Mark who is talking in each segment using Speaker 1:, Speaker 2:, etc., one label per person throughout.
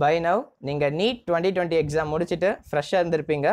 Speaker 1: by now நீங்கள் NEET twenty twenty exam முடிச்சுட்டு ஃப்ரெஷ்ஷாக இருந்திருப்பீங்க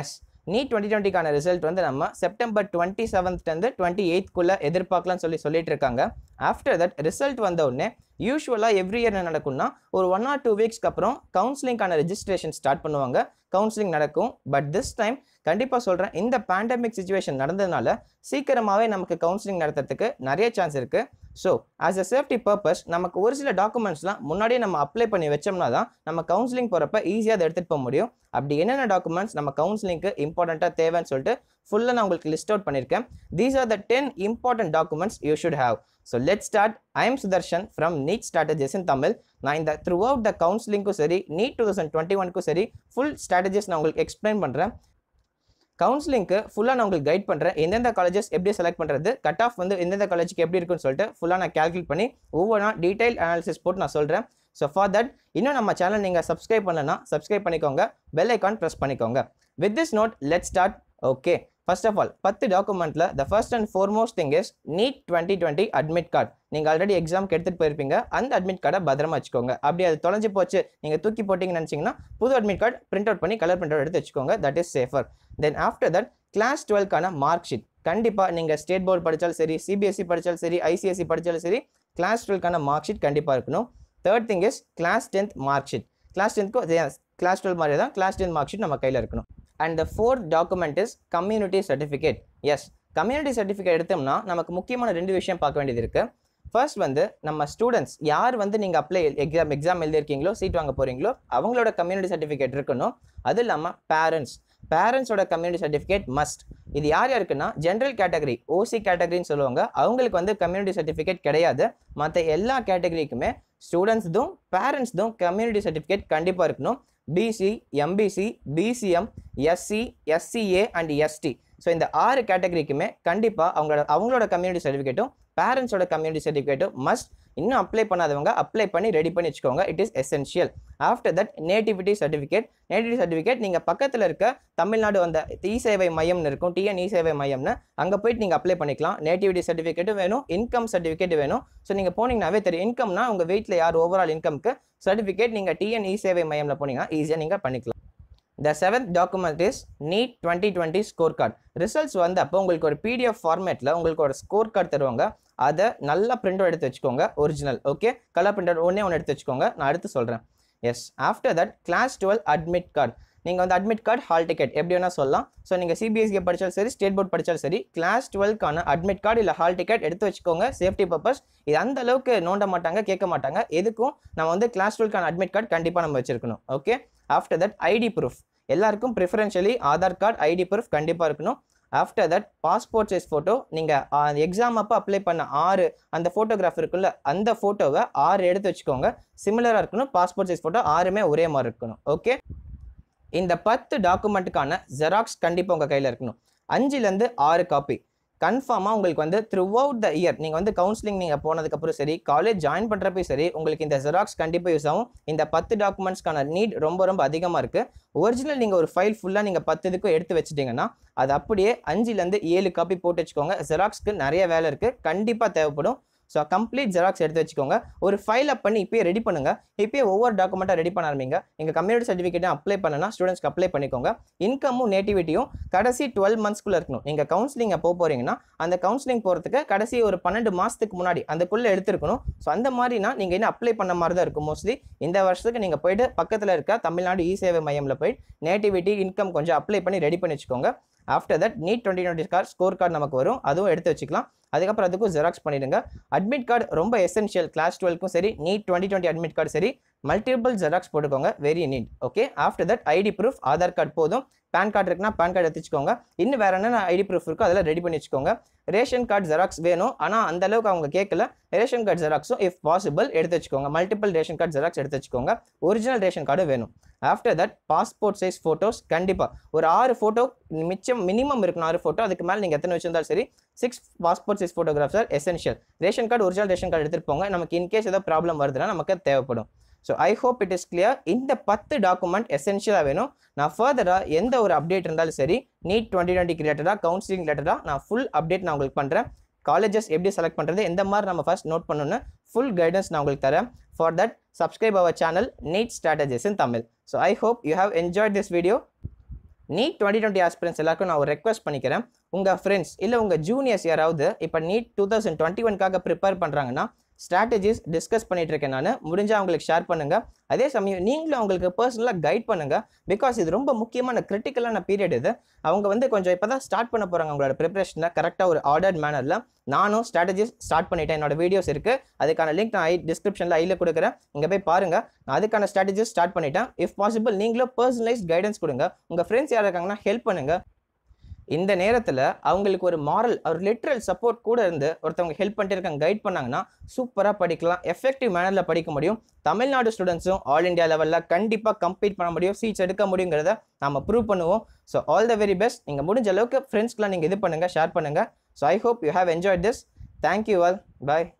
Speaker 1: எஸ் நீட் டுவெண்ட்டி டுவெண்ட்டிக்கான ரிசல்ட் வந்து நம்ம செப்டம்பர் டுவெண்ட்டி செவன்த்லேருந்து டுவெண்ட்டி எயித்துக்குள்ளே எதிர்பார்க்கலாம்னு சொல்லி சொல்லிட்டு இருக்காங்க ஆஃப்டர் தட் ரிசல்ட் வந்த உடனே யூஸ்வலாக எவ்ரி இயர் என்ன நடக்கும்னா ஒரு ஒன் ஆர் டூ வீக்ஸ்க்கு அப்புறம் கவுன்சிலிங்கான ரெஜிஸ்ட்ரேஷன் ஸ்டார்ட் பண்ணுவாங்க கவுன்சிலிங் நடக்கும் பட் திஸ் டைம் கண்டிப்பாக சொல்கிறேன் இந்த பேண்டமிக் சுச்சுவேஷன் நடந்ததுனால சீக்கிரமாகவே நமக்கு கவுன்சிலிங் நடத்துறதுக்கு நிறைய சான்ஸ் இருக்குது so as a safety purpose நமக்கு ஒரு சில டாக்குமெண்ட்ஸ்லாம் முன்னாடியே நம்ம அப்ளை பண்ணி வச்சோம்னா தான் நம்ம கவுன்சிலிங் போகிறப்ப ஈஸியாக அதை எடுத்துகிட்டு போக முடியும் அப்படி என்னென்ன டாக்குமெண்ட்ஸ் நம்ம கவுன்சிலிங்க்கு இம்பார்ட்டண்ட்டாக தேவைன்னு சொல்லிட்டு ஃபுல்லாக நான் உங்களுக்கு லிஸ்ட் அவுட் பண்ணியிருக்கேன் these are the ten important documents you should have so let start I am Sudarshan from NEET strategies in Tamil நான் இந்த த்ரூ அவுட் த கவுன்சிலிங்க்கும் சரி நீட் டூ தௌசண்ட் டுவெண்ட்டி ஒனுக்கும் சரி ஃபுல் ஸ்ட்ராட்டஜிஸ் நான் உங்களுக்கு எக்ஸ்பிளைன் பண்ணுறேன் கவுன்சிலிங்க்கு ஃபுல்லாக நான் உங்களுக்கு கைட் பண்ணுறேன் எந்தெந்த காலேஜஸ் எப்படி செலக்ட் பண்ணுறது கட் ஆஃப் வந்து எந்தெந்த காலேஜுக்கு எப்படி இருக்குன்னு சொல்லிட்டு ஃபுல்லாக நான் கேல்குலேட் பண்ணி ஒவ்வொன்றா டீட்டெயில் அனாலிசிஸ் போட்டு நான் சொல்கிறேன் ஸோ ஃபார் தட் இன்னும் நம்ம சேனல் நீங்கள் சப்ஸ்கிரைப் பண்ணலன்னா சப்ஸ்கிரைப் பண்ணிக்கோங்க பெல் ஐக்கான் ப்ரெஸ் பண்ணிக்கோங்க with this note let start okay first of all பத்து டாக்குமெண்ட்டில் the first and foremost thing is NEET twenty twenty admit card நீங்கள் ஆல்ரெடி எக்ஸாம்க்கு எடுத்துகிட்டு போயிருப்பீங்க அந்த அட்மிட் கார்டை பத்திரமா வச்சுக்கோங்க அப்படி அது தொலைஞ்சு போச்சு நீங்கள் தூக்கி போட்டிங்கன்னு நினச்சிங்கன்னா புது அட்மிட் கார்டு பிரிண்ட் அவுட் பண்ணி கலர் பிரிண்ட் அவுட் எடுத்து வச்சுக்கோங்க that is safer then after that class டுவெல்க்கான மார்க் ஷீட் கண்டிப்பாக நீங்கள் ஸ்டேட் போர்டு படித்தாலும் சரி சிபிஎஸ்சி e படித்தாலும் சரி ஐசிஎஸ்சி e படித்தாலும் சரி கிளாஸ் டுவெல்க்கான மார்க் ஷீட் கண்டிப்பாக இருக்கணும் third thing is class tenth mark sheet class டென்த்துக்கும் கிளாஸ் டுவெல் மாதிரி தான் கிளாஸ் டென்த் மார்க் ஷீட் நம்ம கையில் இருக்கணும் and the fourth document is community certificate yes community certificate எடுத்தோம்னா நமக்கு முக்கியமான ரெண்டு விஷயம் பார்க்க வேண்டியது இருக்குது ஃபர்ஸ்ட் வந்து நம்ம ஸ்டூடெண்ட்ஸ் யார் வந்து நீங்கள் அப்ளை எக்ஸாம் எக்ஸாம் எழுதியிருக்கீங்களோ சீட் வாங்க போகிறீங்களோ அவங்களோட கம்யூனிட்டி சர்டிஃபிகேட் இருக்கணும் அது இல்லாமல் பேரண்ட்ஸ் பேரண்ட்ஸோட கம்யூனிட்டி சர்டிஃபிகேட் மஸ்ட் இது யார் யாருக்குன்னா ஜென்ரல் கேட்டகரி ஓசி கேட்டகரின்னு சொல்லுவாங்க அவங்களுக்கு வந்து கம்யூனிட்டி சர்டிஃபிகேட் கிடையாது மற்ற எல்லா கேட்டகரிக்குமே ஸ்டூடெண்ட்ஸ்தும் பேரண்ட்ஸ்தும் கம்யூனிட்டி சர்டிஃபிகேட் கண்டிப்பாக இருக்கணும் BC MBC BCM SC SCA and ST so இந்த ஆறு கேட்டகரிக்குமே கண்டிப்பாக அவங்களோட அவங்களோட கம்யூனிட்டி சர்டிஃபிகேட்டும் பேரண்ட்ஸோட கம்யூனிட்டி சர்டிஃபிகேட்டும் மஸ்ட் இன்னும் அப்ளை பண்ணாதவங்க அப்ளை பண்ணி ரெடி பண்ணி வச்சுக்கோங்க it is essential after that nativity certificate nativity certificate நீங்கள் பக்கத்தில் இருக்க தமிழ்நாடு வந்த இ சேவை மையம்னு இருக்கும் டிஎன் இ e சேவை மையம்னு அங்கே போயிட்டு நீங்கள் அப்ளை பண்ணிக்கலாம் நேட்டிவிட்டி சர்டிஃபிகேட்டும் வேணும் இன்கம் சர்டிஃபிகேட் வேணும் ஸோ நீங்கள் போனீங்கன்னாவே தெரியும் இன்கம்னா உங்கள் வீட்டில் யார் ஓவரால் இன்கம்க்கு சர்டிஃபிகேட் நீங்கள் டிஎன் இ சேவை மையமில் போனீங்கன்னா ஈஸியாக நீங்கள் பண்ணிக்கலாம் the seventh document is NEET twenty twenty score card results வந்து அப்போ உங்களுக்கு ஒரு பிடிஎஃப் ஃபார்மேட்டில் உங்களுக்கு ஒரு ஸ்கோர் கார்டு தருவாங்க அதை நல்லா பிரிண்ட் எடுத்து வச்சுக்கோங்க ஒரிஜினல் ஓகே கலர் பிரிண்டர் ஒன்றே ஒன்று எடுத்து வச்சுக்கோங்க நான் அடுத்து சொல்கிறேன் yes after that class twelve admit card நீங்கள் வந்து அட்மிட் கார்டு ஹால் டிக்கெட் எப்படி வேணால் சொல்லலாம் ஸோ நீங்கள் சிபிஎஸ்கே e படித்தாலும் சரி ஸ்டேட் போர்ட் படித்தாலும் சரி கிளாஸ் டுவெல்க்கான அட்மிட் கார்டு இல்லை ஹால் டிக்கெட் எடுத்து வச்சுக்கோங்க சேஃப்டி பர்பஸ் இது அந்த அளவுக்கு நோண்ட மாட்டாங்க கேட்க மாட்டாங்க எதுக்கும் நம்ம வந்து கிளாஸ் டுவெல்க்கான அட்மிட் கார்டு கண்டிப்பாக நம்ம வச்சிருக்கணும் okay after that ID proof எல்லாருக்கும் preferentially Aadhaar card ID proof கண்டிப்பாக இருக்கணும் after that passport size photo நீங்கள் எக்ஸாம் அப்போ அப்ளை பண்ண ஆறு அந்த ஃபோட்டோகிராஃபர் இருக்குல்ல அந்த ஃபோட்டோவை ஆறு எடுத்து வச்சுக்கோங்க சிமிலராக இருக்கணும் பாஸ்போர்ட் சைஸ் ஃபோட்டோ ஆறுமே ஒரே மாதிரி இருக்கணும் ஓகே இந்த பத்து டாக்குமெண்ட்டுக்கான ஜெராக்ஸ் கண்டிப்பாக உங்கள் கையில் இருக்கணும் அஞ்சுலேருந்து ஆறு காப்பி கன்ஃபார்மாக உங்களுக்கு வந்து த்ரூ அவுட் த இயர் நீங்கள் வந்து கவுன்சிலிங் நீங்கள் போனதுக்கப்புறம் சரி காலேஜ் ஜாயின் பண்ணுறப்பையும் சரி உங்களுக்கு இந்த ஜெராக்ஸ் கண்டிப்பாக யூஸ் ஆகும் இந்த பத்து டாக்குமெண்ட்ஸ்க்கான நீட் ரொம்ப ரொம்ப அதிகமாக இருக்குது ஒரிஜினல் நீங்கள் ஒரு ஃபைல் ஃபுல்லாக நீங்கள் பத்து இதுக்கும் எடுத்து வச்சுட்டிங்கன்னா அது அப்படியே அஞ்சுலேருந்து ஏழு காப்பி போட்டு வச்சுக்கோங்க ஜெராக்ஸ்க்கு நிறைய வேலை இருக்குது கண்டிப்பாக தேவைப்படும் ஸோ கம்ப்ளீட் ஜெராக்ஸ் எடுத்து வச்சுக்கோங்க ஒரு ஃபைல் அப் பண்ணி இப்போயே ரெடி பண்ணுங்க இப்போயே ஒவ்வொரு டாக்குமெண்ட்டாக ரெடி பண்ண ஆரம்பிங்க எங்கள் கம்யூனிட்டி சர்டிஃபிகேட்டும் அப்ளை பண்ணனா ஸ்டூடெண்ட்ஸ்க்கு அப்ளை பண்ணிக்கோங்க இன்கமும் நேட்டிவிட்டியும் கடைசி டுவெல் மந்த்ஸ்க்குள்ளே இருக்கணும் நீங்கள் கவுன்சிலிங்கை போக போகிறீங்கன்னா அந்த கவுன்சிலிங் போகிறதுக்கு கடைசி ஒரு பன்னெண்டு மாதத்துக்கு முன்னாடி அந்தக்குள்ளே எடுத்துருக்கணும் ஸோ அந்த மாதிரினா நீங்கள் என்ன அப்ளை பண்ண மாதிரி தான் இருக்கும் மோஸ்ட்லி இந்த வருஷத்துக்கு நீங்கள் போய்ட்டு பக்கத்தில் இருக்க தமிழ்நாடு இ சேவை மையமில் போயிட்டு நேட்டிவிட்டி இன்கம் கொஞ்சம் அப்ளை பண்ணி ரெடி பண்ணி வச்சுக்கோங்க after that NEET twenty twenty car score card நமக்கு வரும் அதுவும் எடுத்து வச்சுக்கலாம் அதுக்கப்புறம் அதுக்கும் ஜெராக்ஸ் பண்ணிடுங்க அட்மிட் கார்டு ரொம்ப எசென்ஷியல் கிளாஸ் டுவெல்க்கும் சரி NEET twenty twenty admit card சரி மல்டிபிள் ஜெராக்ஸ் போட்டுக்கோங்க very neat okay after that ID proof Aadhaar card போதும் பேன் கார்டு இருக்குன்னா பேன் கார்டு எடுத்துக்கோங்க இன்னும் வேறு என்னென்ன ஐடி ப்ரூஃப் இருக்கோ அதெல்லாம் ரெடி பண்ணி வச்சுக்கோங்க ரேஷன் கார்டு ஜெராக்ஸ் வேணும் ஆனால் அந்த அளவுக்கு அவங்க கேட்கல ரேஷன் கார்டு ஜெராக்ஸும் இஃப் பாசிபிள் எடுத்து வச்சுக்கோங்க மல்டிபிள் ரேஷன் கார்டு ஜெராக்ஸ் எடுத்து வச்சுக்கோங்க ஒரிஜினல் ரேஷன் கார்டு வேணும் after that passport size photos கண்டிப்பாக ஒரு ஆறு ஃபோட்டோ மிச்சம் மினிமம் இருக்கணும் ஆறு ஃபோட்டோ அதுக்கு மேலே நீங்கள் எத்தனை வச்சிருந்தாலும் சரி six passport size photographer essential ration card original ration card எடுத்துகிட்டு போங்க நமக்கு இன்கேஸ் ஏதோ ப்ராப்ளம் வருதுன்னா நமக்கு தேவைப்படும் so I hope it is clear இந்த பத்து டாக்குமெண்ட் எசென்ஷியலாக வேணும் நான் ஃபர்தராக எந்த ஒரு அப்டேட் இருந்தாலும் சரி நீட் டுவெண்ட்டி டுவெண்ட்டிக்கு ரிலேட்டடாக கவுன்சிலிங் ரிலேட்டடாக நான் ஃபுல் அப்டேட் நான் உங்களுக்கு பண்ணுறேன் காலேஜஸ் எப்படி செலக்ட் பண்ணுறது எந்த மாதிரி நம்ம ஃபர்ஸ்ட் நோட் பண்ணணும்னு ஃபுல் கைடன்ஸ் நான் உங்களுக்கு தரேன் for that subscribe our channel NEET strategies in Tamil so I hope you have enjoyed this video NEET twenty twenty aspirants எல்லாருக்கும் நான் ஒரு ரெக்வஸ்ட் பண்ணிக்கிறேன் உங்கள் ஃப்ரெண்ட்ஸ் இல்லை உங்கள் ஜூனியர்ஸ் யாராவது இப்போ நீட் டூ தௌசண்ட் டுவெண்ட்டி ஒன்க்காக ப்ரிப்பேர் பண்ணுறாங்கன்னா ஸ்ட்ராட்டஜிஸ் டிஸ்கஸ் பண்ணிகிட்டு இருக்கேன் நான் முடிஞ்சால் அவங்களுக்கு ஷேர் பண்ணுங்கள் அதே சமயம் நீங்களும் அவங்களுக்கு பர்சனலாக கைட் பண்ணுங்கள் பிகாஸ் இது ரொம்ப முக்கியமான கிரிட்டிக்கலான பீரியட் இது அவங்க வந்து கொஞ்சம் இப்போ தான் ஸ்டார்ட் பண்ண போகிறாங்க அவங்களோட ப்ரிப்பரேஷனை கரெக்டாக ஒரு ஆர்டர்ட் மேனரில் நானும் ஸ்ட்ராட்டஜிஸ் ஸ்டார்ட் பண்ணிட்டேன் என்னோட வீடியோஸ் இருக்குது அதுக்கான லிங்க் நான் ஐ டிஸ்கிரிப்ஷனில் ஐயில் கொடுக்குறேன் இங்கே போய் பாருங்கள் நான் அதுக்கான ஸ்ட்ராட்டஜிஸ் ஸ்டார்ட் பண்ணிட்டேன் இஃப் பாசிபிள் நீங்களும் பர்சனலைஸ் கைடன்ஸ் கொடுங்க உங்கள் ஃப்ரெண்ட்ஸ் யார் இருக்காங்கன்னா ஹெல்ப் பண்ணுங்கள் இந்த நேரத்தில் அவங்களுக்கு ஒரு மாரல் ஒரு லிட்ரல் சப்போர்ட் கூட இருந்து ஒருத்தவங்க ஹெல்ப் பண்ணிட்டு இருக்காங்க கைட் பண்ணாங்கன்னா சூப்பராக படிக்கலாம் எஃபெக்டிவ் மேனரில் படிக்க முடியும் தமிழ்நாடு ஸ்டூடெண்ட்ஸும் ஆல் இண்டியா லெவலில் கண்டிப்பாக கம்ப்ளீட் பண்ண முடியும் சீட்ஸ் எடுக்க முடியுங்கிறத நம்ம ப்ரூவ் பண்ணுவோம் so all the very best நீங்கள் முடிஞ்ச அளவுக்கு ஃப்ரெண்ட்ஸ்க்குலாம் நீங்கள் இது பண்ணுங்கள் ஷேர் பண்ணுங்கள் so I hope you have enjoy this thank you all bye